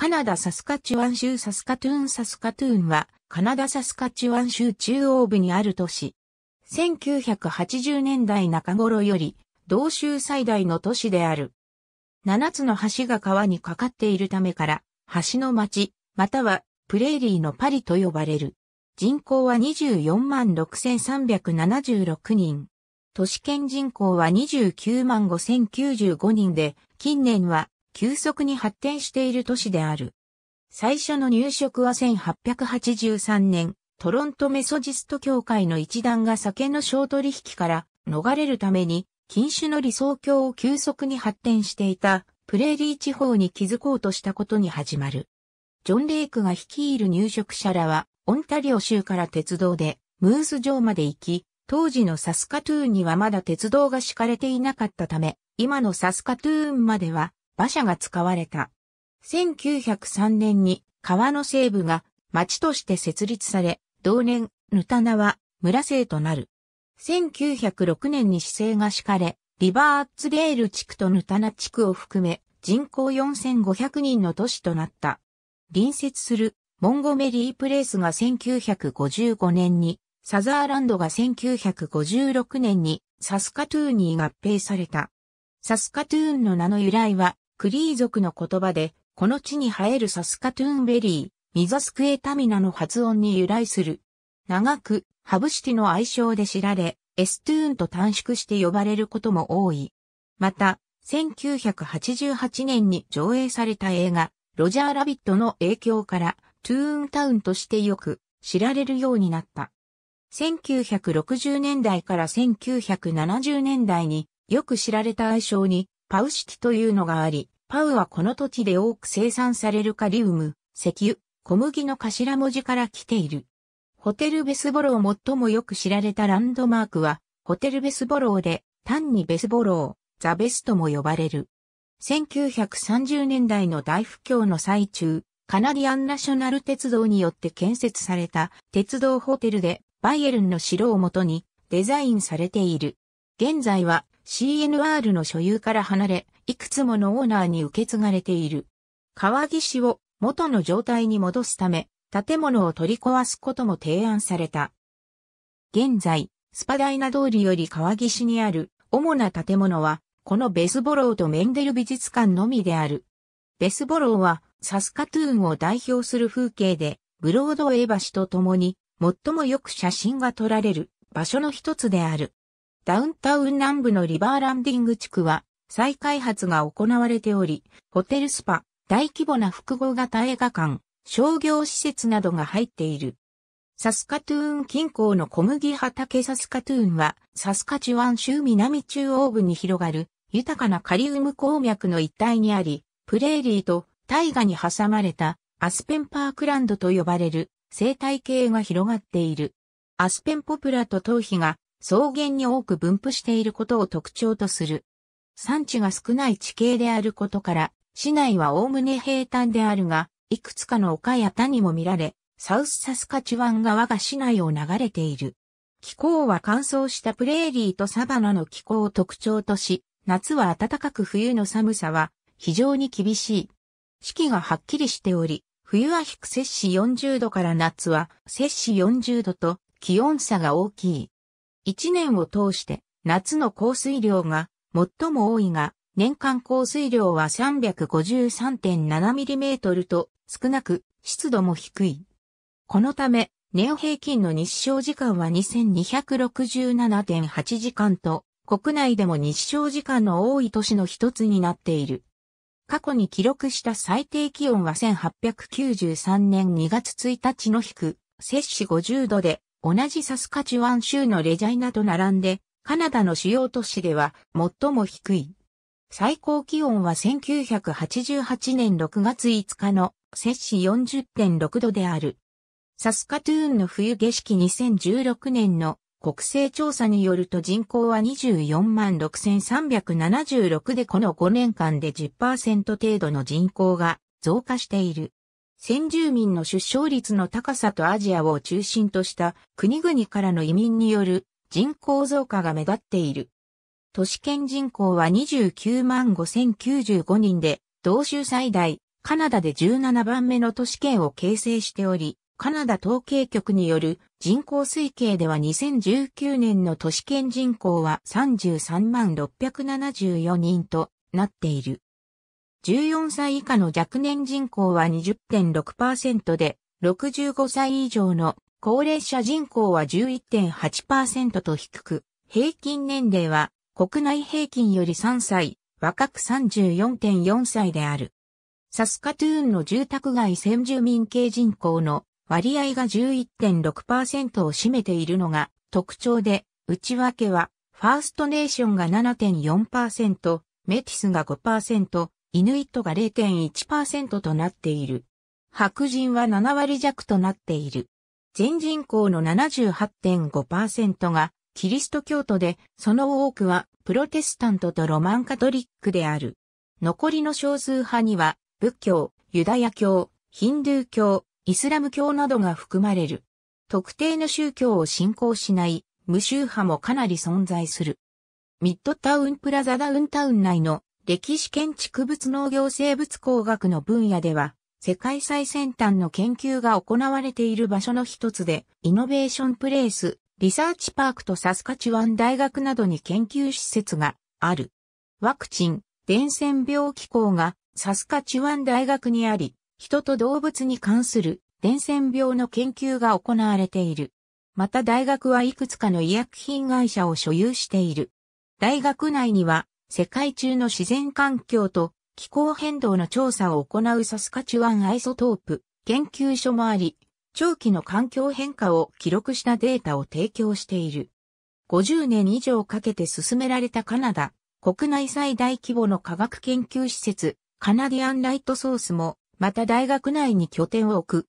カナダサスカチュワン州サスカトゥーンサスカトゥーンは、カナダサスカチュワン州中央部にある都市。1980年代中頃より、同州最大の都市である。7つの橋が川にかかっているためから、橋の町、またはプレーリーのパリと呼ばれる。人口は24万6376人。都市圏人口は29万5095人で、近年は急速に発展している都市である。最初の入植は1883年、トロントメソジスト協会の一団が酒の小取引から逃れるために、禁酒の理想郷を急速に発展していたプレーリー地方に築こうとしたことに始まる。ジョン・レイクが率いる入植者らは、オンタリオ州から鉄道でムース城まで行き、当時のサスカトゥーンにはまだ鉄道が敷かれていなかったため、今のサスカトゥーンまでは馬車が使われた。1903年に川の西部が町として設立され、同年、ヌタナは村生となる。1906年に市政が敷かれ、リバーアッツデール地区とヌタナ地区を含め人口4500人の都市となった。隣接するモンゴメリープレイスが1955年に、サザーランドが1956年にサスカトゥーンに合併された。サスカトゥーンの名の由来はクリー族の言葉で、この地に生えるサスカトゥーンベリー、ミザスクエタミナの発音に由来する。長く、ハブシティの愛称で知られ、エストゥーンと短縮して呼ばれることも多い。また、1988年に上映された映画、ロジャー・ラビットの影響から、トゥーンタウンとしてよく知られるようになった。1960年代から1970年代によく知られた愛称にパウシというのがあり、パウはこの土地で多く生産されるカリウム、石油、小麦の頭文字から来ている。ホテルベスボロー最もよく知られたランドマークは、ホテルベスボローで、単にベスボロー、ザベスとも呼ばれる。1930年代の大不況の最中、カナディアンナショナル鉄道によって建設された鉄道ホテルで、バイエルンの城をもとにデザインされている。現在は CNR の所有から離れ、いくつものオーナーに受け継がれている。川岸を元の状態に戻すため、建物を取り壊すことも提案された。現在、スパダイナ通りより川岸にある主な建物は、このベスボローとメンデル美術館のみである。ベスボローはサスカトゥーンを代表する風景で、ブロードウェイ橋と共に最もよく写真が撮られる場所の一つである。ダウンタウン南部のリバーランディング地区は再開発が行われており、ホテルスパ、大規模な複合型映画館、商業施設などが入っている。サスカトゥーン近郊の小麦畑サスカトゥーンはサスカチュワン州南中央部に広がる豊かなカリウム鉱脈の一帯にあり、プレーリーと大河に挟まれたアスペンパークランドと呼ばれる生態系が広がっている。アスペンポプラと頭皮が草原に多く分布していることを特徴とする。産地が少ない地形であることから、市内はおおむね平坦であるが、いくつかの丘や谷も見られ、サウスサスカチワン川が市内を流れている。気候は乾燥したプレーリーとサバナの気候を特徴とし、夏は暖かく冬の寒さは非常に厳しい。四季がはっきりしており、冬は低摂氏40度から夏は摂氏40度と気温差が大きい。一年を通して夏の降水量が最も多いが、年間降水量は 353.7mm と少なく湿度も低い。このため、年平均の日照時間は2267.8時間と、国内でも日照時間の多い都市の一つになっている。過去に記録した最低気温は1893年2月1日の低、摂氏50度で同じサスカチュワン州のレジャイナと並んで、カナダの主要都市では最も低い。最高気温は1988年6月5日の摂氏40.6度である。サスカトゥーンの冬景色2016年の国勢調査によると人口は24万6376でこの5年間で10%程度の人口が増加している。先住民の出生率の高さとアジアを中心とした国々からの移民による人口増加が目立っている。都市圏人口は29万5095人で、同州最大、カナダで17番目の都市圏を形成しており、カナダ統計局による人口推計では2019年の都市圏人口は33万674人となっている。14歳以下の若年人口は20.6%で、65歳以上の高齢者人口は11.8%と低く、平均年齢は国内平均より3歳、若く34.4歳である。サスカトゥーンの住宅街先住民系人口の割合が11.6%を占めているのが特徴で、内訳は、ファーストネーションが7.4%、メティスが5%、イヌイットが0.1%となっている。白人は7割弱となっている。全人口の78.5%がキリスト教徒で、その多くはプロテスタントとロマンカトリックである。残りの少数派には仏教、ユダヤ教、ヒンドゥー教、イスラム教などが含まれる。特定の宗教を信仰しない無宗派もかなり存在する。ミッドタウンプラザダウンタウン内の歴史建築物農業生物工学の分野では、世界最先端の研究が行われている場所の一つで、イノベーションプレイス、リサーチパークとサスカチワン大学などに研究施設がある。ワクチン、伝染病機構がサスカチワン大学にあり、人と動物に関する伝染病の研究が行われている。また大学はいくつかの医薬品会社を所有している。大学内には世界中の自然環境と気候変動の調査を行うサスカチュワンアイソトープ研究所もあり、長期の環境変化を記録したデータを提供している。50年以上かけて進められたカナダ、国内最大規模の科学研究施設、カナディアンライトソースも、また大学内に拠点を置く。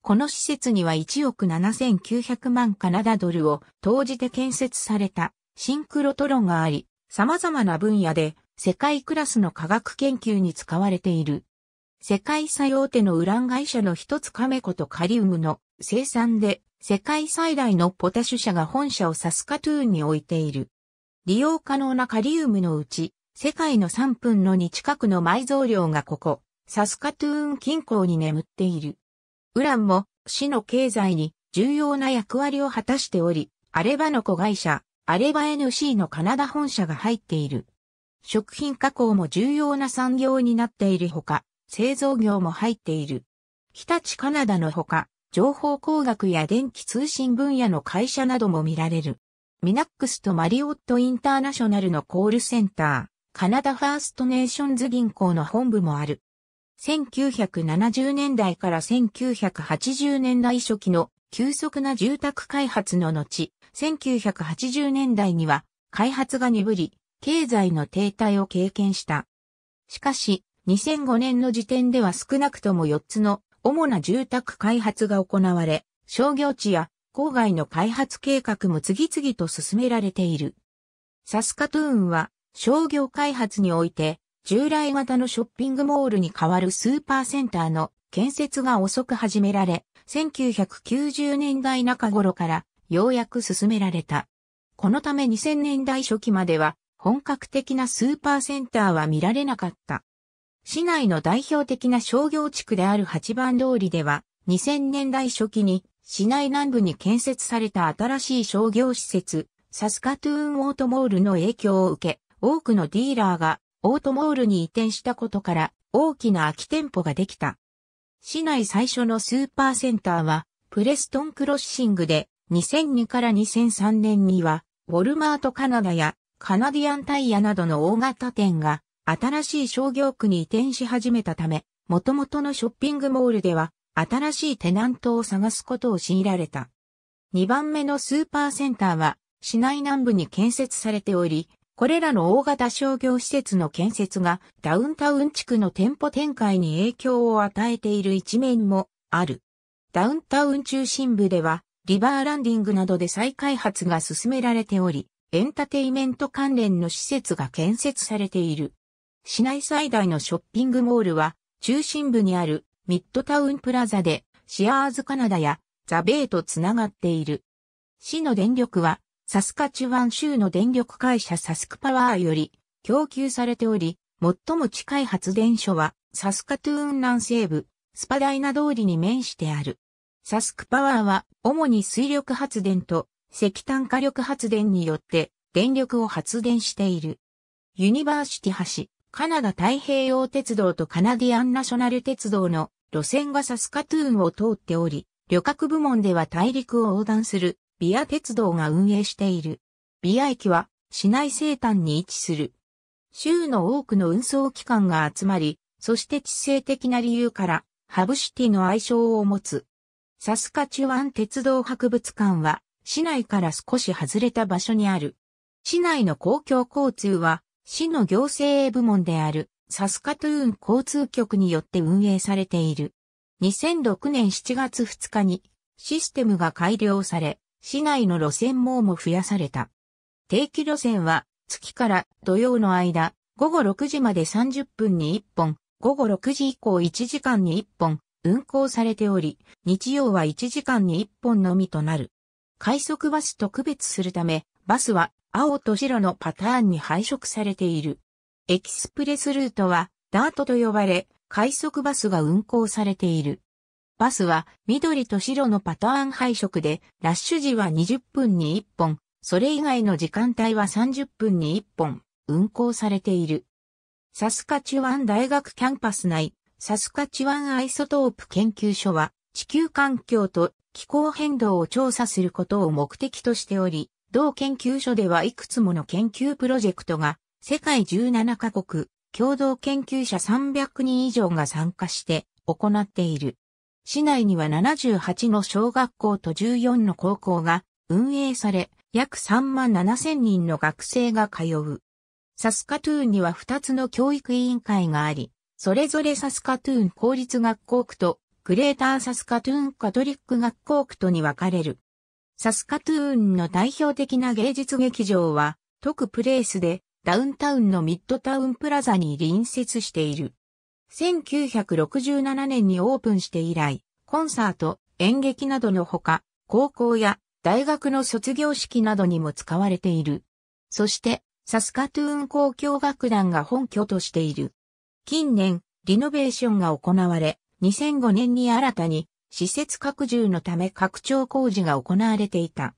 この施設には1億7900万カナダドルを投じて建設されたシンクロトロンがあり、様々な分野で世界クラスの科学研究に使われている。世界最大手のウラン会社の一つカメコとカリウムの生産で世界最大のポタシュ社が本社をサスカトゥーンに置いている。利用可能なカリウムのうち、世界の3分の2近くの埋蔵量がここ、サスカトゥーン近郊に眠っている。ウランも市の経済に重要な役割を果たしており、アレバノコ会社、アレバ NC のカナダ本社が入っている。食品加工も重要な産業になっているほか、製造業も入っている。日立カナダのほか、情報工学や電気通信分野の会社なども見られる。ミナックスとマリオットインターナショナルのコールセンター、カナダファーストネーションズ銀行の本部もある。1970年代から1980年代初期の急速な住宅開発の後、1980年代には開発が鈍り、経済の停滞を経験した。しかし、2005年の時点では少なくとも4つの主な住宅開発が行われ、商業地や郊外の開発計画も次々と進められている。サスカトゥーンは商業開発において従来型のショッピングモールに代わるスーパーセンターの建設が遅く始められ、1990年代中頃からようやく進められた。このため2000年代初期までは本格的なスーパーセンターは見られなかった。市内の代表的な商業地区である八番通りでは2000年代初期に市内南部に建設された新しい商業施設、サスカトゥーンオートモールの影響を受け、多くのディーラーがオートモールに移転したことから大きな空き店舗ができた。市内最初のスーパーセンターは、プレストンクロッシングで、2002から2003年には、ウォルマートカナダやカナディアンタイヤなどの大型店が新しい商業区に移転し始めたため、元々のショッピングモールでは新しいテナントを探すことを強いられた。2番目のスーパーセンターは市内南部に建設されており、これらの大型商業施設の建設がダウンタウン地区の店舗展開に影響を与えている一面もある。ダウンタウン中心部ではリバーランディングなどで再開発が進められており、エンタテイメント関連の施設が建設されている。市内最大のショッピングモールは中心部にあるミッドタウンプラザでシアーズカナダやザベイとつながっている。市の電力はサスカチュワン州の電力会社サスクパワーより供給されており、最も近い発電所はサスカトゥーン南西部、スパダイナ通りに面してある。サスクパワーは主に水力発電と石炭火力発電によって電力を発電している。ユニバーシティ橋、カナダ太平洋鉄道とカナディアンナショナル鉄道の路線がサスカトゥーンを通っており、旅客部門では大陸を横断するビア鉄道が運営している。ビア駅は市内西端に位置する。州の多くの運送機関が集まり、そして地政的な理由からハブシティの愛称を持つ。サスカチュワン鉄道博物館は市内から少し外れた場所にある。市内の公共交通は市の行政部門であるサスカトゥーン交通局によって運営されている。2006年7月2日にシステムが改良され、市内の路線網も増やされた。定期路線は月から土曜の間、午後6時まで30分に1本、午後6時以降1時間に1本、運行されており、日曜は1時間に1本のみとなる。快速バスと区別するため、バスは青と白のパターンに配色されている。エキスプレスルートはダートと呼ばれ、快速バスが運行されている。バスは緑と白のパターン配色で、ラッシュ時は20分に1本、それ以外の時間帯は30分に1本、運行されている。サスカチュワン大学キャンパス内、サスカチュワンアイソトープ研究所は、地球環境と気候変動を調査することを目的としており、同研究所ではいくつもの研究プロジェクトが、世界17カ国、共同研究者300人以上が参加して行っている。市内には78の小学校と14の高校が運営され、約3万7千人の学生が通う。サスカトゥーンには2つの教育委員会があり、それぞれサスカトゥーン公立学校区とグレーターサスカトゥーンカトリック学校区とに分かれる。サスカトゥーンの代表的な芸術劇場は、特プレイスでダウンタウンのミッドタウンプラザに隣接している。1967年にオープンして以来、コンサート、演劇などのほか、高校や大学の卒業式などにも使われている。そして、サスカトゥーン公共楽団が本拠としている。近年、リノベーションが行われ、2005年に新たに施設拡充のため拡張工事が行われていた。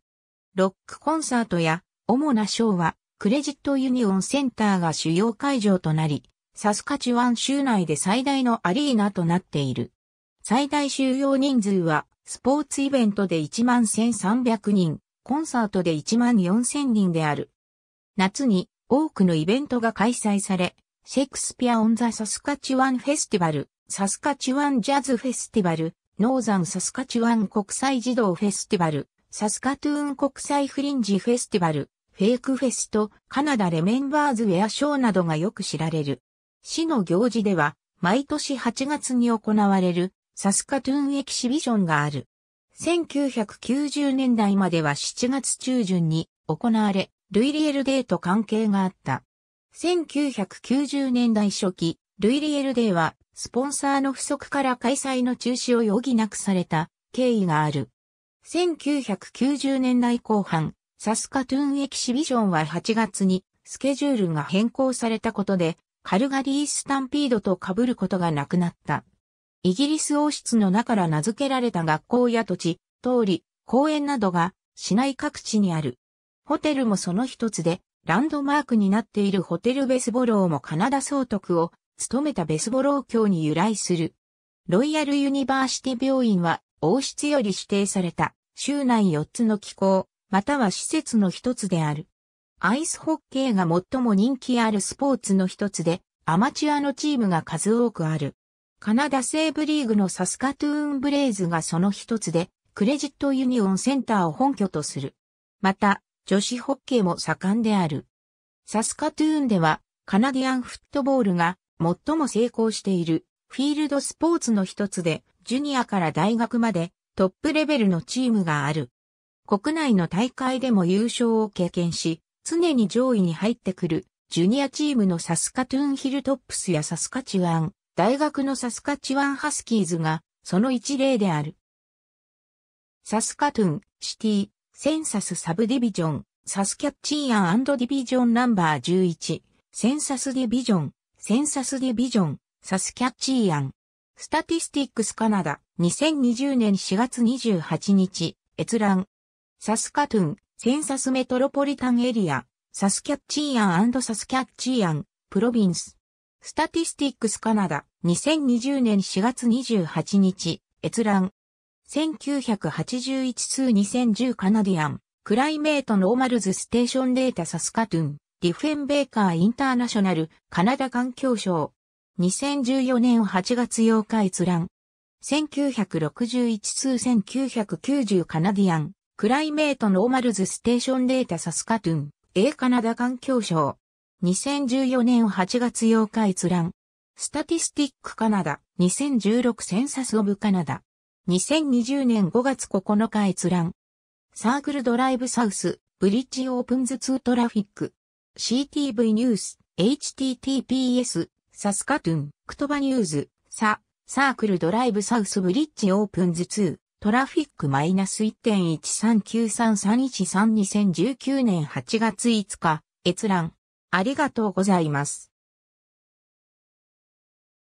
ロックコンサートや主なショーはクレジットユニオンセンターが主要会場となり、サスカチワン州内で最大のアリーナとなっている。最大収容人数は、スポーツイベントで1万1300人、コンサートで1万4000人である。夏に多くのイベントが開催され、シェイクスピア・オン・ザ・サスカチワン・フェスティバル、サスカチワン・ジャズ・フェスティバル、ノーザン・サスカチワン国際児童フェスティバル、サスカトゥーン国際フリンジフェスティバル、フェイクフェスト、カナダレメンバーズウェアショーなどがよく知られる。市の行事では、毎年8月に行われる、サスカトゥーンエキシビジョンがある。1990年代までは7月中旬に行われ、ルイリエルデーと関係があった。1990年代初期、ルイリエルデーは、スポンサーの不足から開催の中止を余儀なくされた経緯がある。1990年代後半、サスカトゥーンエキシビジョンは8月にスケジュールが変更されたことでカルガリースタンピードと被ることがなくなった。イギリス王室の名から名付けられた学校や土地、通り、公園などが市内各地にある。ホテルもその一つで、ランドマークになっているホテルベスボローもカナダ総督を務めたベスボロー教に由来する。ロイヤルユニバーシティ病院は王室より指定された州内4つの機構、または施設の一つである。アイスホッケーが最も人気あるスポーツの一つで、アマチュアのチームが数多くある。カナダ西部リーグのサスカトゥーンブレイズがその一つで、クレジットユニオンセンターを本拠とする。また、女子ホッケーも盛んである。サスカトゥーンでは、カナディアンフットボールが最も成功しているフィールドスポーツの一つで、ジュニアから大学までトップレベルのチームがある。国内の大会でも優勝を経験し、常に上位に入ってくる、ジュニアチームのサスカトゥーンヒルトップスやサスカチワン、大学のサスカチワンハスキーズが、その一例である。サスカトゥン、シティ、センサスサブディビジョン、サスキャッチーアンディビジョンナンバー11、センサスディビジョン、センサスディビジョン、サスキャッチーアン。スタティスティックスカナダ、2020年4月28日、閲覧。サスカトゥン、センサスメトロポリタンエリア、サスキャッチーアンサスキャッチーアン、プロビンス。スタティスティックスカナダ、2020年4月28日、閲覧。1981数2010カナディアン、クライメートノーマルズステーションデータサスカトゥン、ディフェンベーカーインターナショナル、カナダ環境省。2014年8月8日閲覧。1961数1990カナディアン、クライメートノーマルズステーションデータサスカトゥン、A カナダ環境省。2014年8月8日閲覧。スタティスティックカナダ、2016センサスオブカナダ。2020年5月9日閲覧。サークルドライブサウス、ブリッジオープンズ2トラフィック。CTV ニュース、HTTPS、サスカトゥン、クトバニューズ、サ、サークルドライブサウスブリッジオープンズ2。トラフィックマイナス -1.1393313 2019年8月5日、閲覧。ありがとうございます。